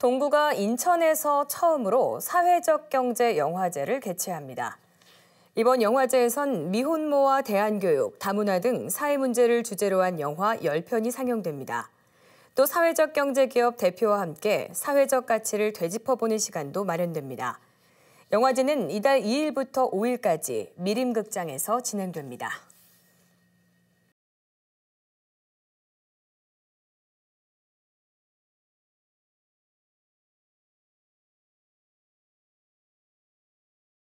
동구가 인천에서 처음으로 사회적 경제 영화제를 개최합니다. 이번 영화제에선 미혼모와 대안교육, 다문화 등 사회 문제를 주제로 한 영화 10편이 상영됩니다. 또 사회적 경제기업 대표와 함께 사회적 가치를 되짚어보는 시간도 마련됩니다. 영화제는 이달 2일부터 5일까지 미림극장에서 진행됩니다.